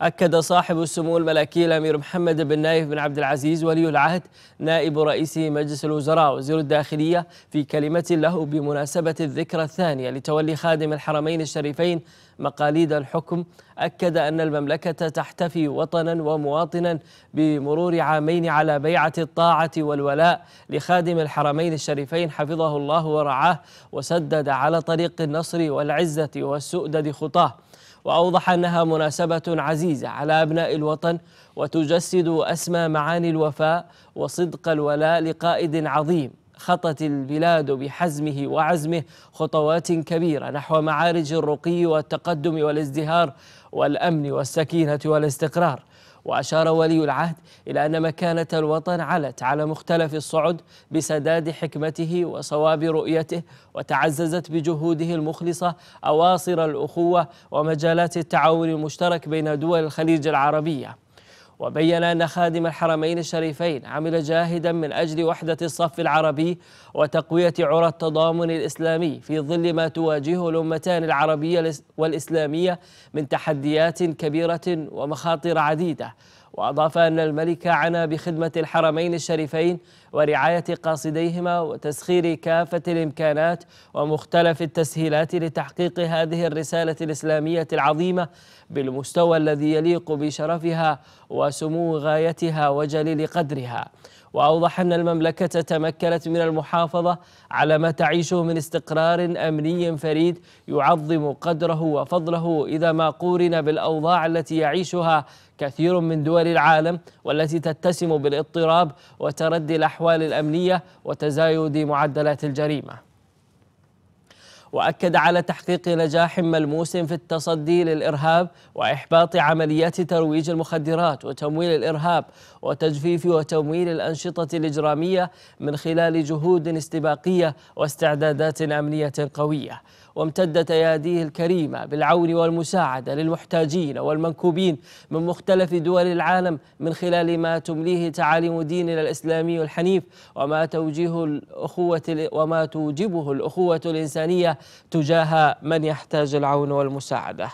أكد صاحب السمو الملكي الأمير محمد بن نايف بن عبد العزيز ولي العهد نائب رئيس مجلس الوزراء وزير الداخلية في كلمة له بمناسبة الذكرى الثانية لتولي خادم الحرمين الشريفين مقاليد الحكم أكد أن المملكة تحتفي وطنا ومواطنا بمرور عامين على بيعة الطاعة والولاء لخادم الحرمين الشريفين حفظه الله ورعاه وسدد على طريق النصر والعزة والسؤدد خطاه وأوضح أنها مناسبة عزيزة على أبناء الوطن وتجسد أسمى معاني الوفاء وصدق الولاء لقائد عظيم خطت البلاد بحزمه وعزمه خطوات كبيرة نحو معارج الرقي والتقدم والازدهار والأمن والسكينة والاستقرار وأشار ولي العهد إلى أن مكانة الوطن علت على مختلف الصعد بسداد حكمته وصواب رؤيته وتعززت بجهوده المخلصة أواصر الأخوة ومجالات التعاون المشترك بين دول الخليج العربية وبين أن خادم الحرمين الشريفين عمل جاهدا من أجل وحدة الصف العربي وتقوية عرى التضامن الإسلامي في ظل ما تواجهه الأمتان العربية والإسلامية من تحديات كبيرة ومخاطر عديدة وأضاف أن الملك عنى بخدمة الحرمين الشريفين ورعاية قاصديهما وتسخير كافة الإمكانات ومختلف التسهيلات لتحقيق هذه الرسالة الإسلامية العظيمة بالمستوى الذي يليق بشرفها وسمو غايتها وجليل قدرها وأوضح أن المملكة تمكنت من المحافظة على ما تعيشه من استقرار أمني فريد يعظم قدره وفضله إذا ما قورن بالأوضاع التي يعيشها كثير من دول العالم والتي تتسم بالاضطراب وتردي الأحوال الأمنية وتزايد معدلات الجريمة وأكد على تحقيق نجاح ملموس في التصدي للإرهاب وإحباط عمليات ترويج المخدرات وتمويل الإرهاب وتجفيف وتمويل الأنشطة الإجرامية من خلال جهود استباقية واستعدادات أمنية قوية وامتدت أياديه الكريمة بالعون والمساعدة للمحتاجين والمنكوبين من مختلف دول العالم من خلال ما تمليه تعاليم ديننا الإسلامي الحنيف وما توجيه الأخوة وما توجبه الأخوة الإنسانية تجاه من يحتاج العون والمساعده